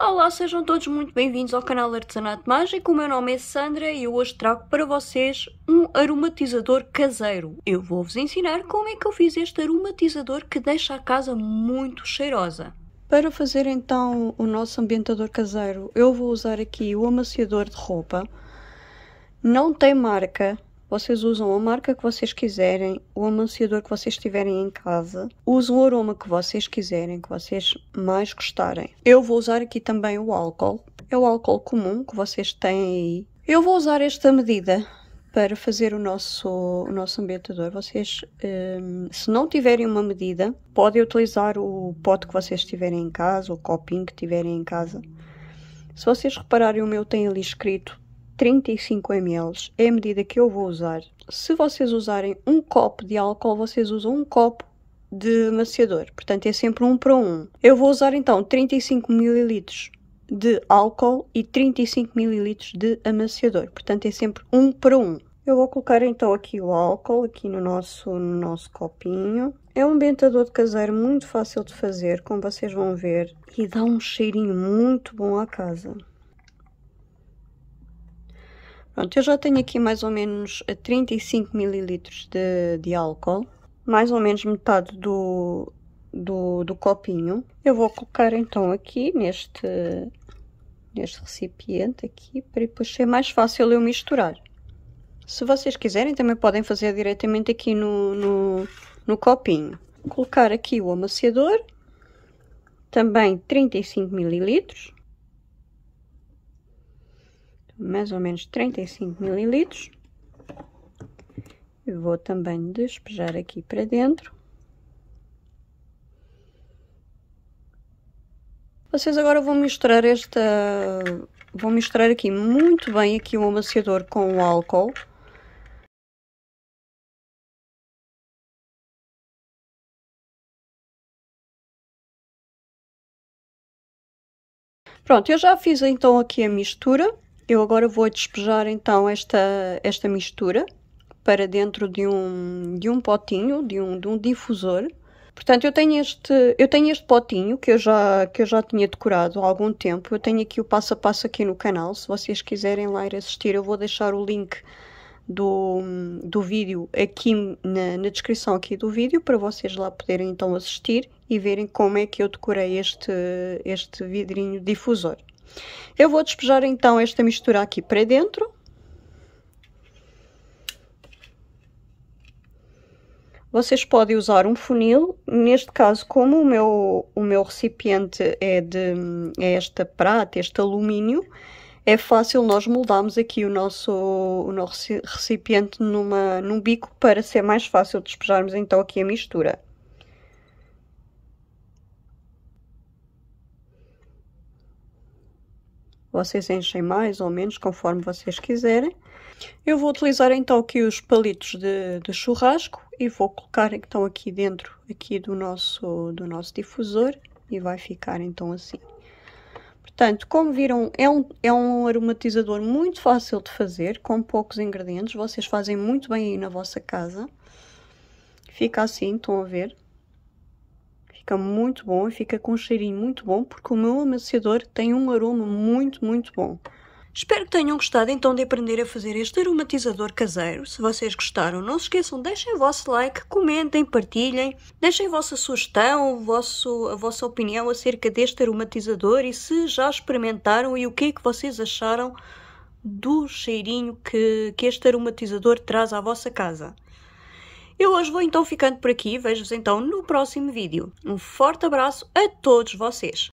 Olá, sejam todos muito bem-vindos ao canal Artesanato Mágico. O meu nome é Sandra e eu hoje trago para vocês um aromatizador caseiro. Eu vou-vos ensinar como é que eu fiz este aromatizador que deixa a casa muito cheirosa. Para fazer então o nosso ambientador caseiro, eu vou usar aqui o amaciador de roupa. Não tem marca, vocês usam a marca que vocês quiserem, o amaciador que vocês tiverem em casa. Usam o aroma que vocês quiserem, que vocês mais gostarem. Eu vou usar aqui também o álcool. É o álcool comum que vocês têm aí. Eu vou usar esta medida para fazer o nosso, o nosso ambientador. Vocês, um, se não tiverem uma medida, podem utilizar o pote que vocês tiverem em casa, o copinho que tiverem em casa. Se vocês repararem, o meu tem ali escrito 35 ml é a medida que eu vou usar. Se vocês usarem um copo de álcool, vocês usam um copo de maciador, portanto é sempre um para um. Eu vou usar então 35 ml de álcool e 35 ml de amaciador, portanto é sempre um para um. Eu vou colocar então aqui o álcool aqui no nosso, no nosso copinho. É um bentador de caseiro muito fácil de fazer, como vocês vão ver, e dá um cheirinho muito bom à casa. Pronto, eu já tenho aqui mais ou menos 35 ml de, de álcool, mais ou menos metade do, do, do copinho. Eu vou colocar então aqui neste, neste recipiente aqui, para depois ser mais fácil eu misturar. Se vocês quiserem, também podem fazer diretamente aqui no, no, no copinho. Vou colocar aqui o amaciador, também 35 ml mais ou menos 35 mililitros. Eu vou também despejar aqui para dentro. Vocês agora vão misturar esta... vou misturar aqui muito bem aqui o amaciador com o álcool. Pronto, eu já fiz então aqui a mistura. Eu agora vou despejar então esta, esta mistura para dentro de um, de um potinho, de um, de um difusor. Portanto, eu tenho, este, eu tenho este potinho que eu, já, que eu já tinha decorado há algum tempo. Eu tenho aqui o passo a passo aqui no canal. Se vocês quiserem lá ir assistir, eu vou deixar o link do, do vídeo aqui na, na descrição aqui do vídeo para vocês lá poderem então assistir e verem como é que eu decorei este, este vidrinho difusor. Eu vou despejar então esta mistura aqui para dentro. Vocês podem usar um funil, neste caso, como o meu, o meu recipiente é de é esta prata, este alumínio, é fácil nós moldarmos aqui o nosso, o nosso recipiente numa, num bico para ser mais fácil despejarmos então aqui a mistura. Vocês enchem mais ou menos conforme vocês quiserem. Eu vou utilizar então aqui os palitos de, de churrasco e vou colocar então aqui dentro aqui do nosso, do nosso difusor e vai ficar então assim. Portanto, como viram, é um, é um aromatizador muito fácil de fazer, com poucos ingredientes. Vocês fazem muito bem aí na vossa casa. Fica assim, estão a ver? fica muito bom e fica com um cheirinho muito bom porque o meu amaciador tem um aroma muito, muito bom. Espero que tenham gostado então de aprender a fazer este aromatizador caseiro. Se vocês gostaram, não se esqueçam, deixem o vosso like, comentem, partilhem, deixem a vossa sugestão, o vosso, a vossa opinião acerca deste aromatizador e se já experimentaram e o que é que vocês acharam do cheirinho que, que este aromatizador traz à vossa casa. Eu hoje vou então ficando por aqui, vejo-vos então no próximo vídeo. Um forte abraço a todos vocês!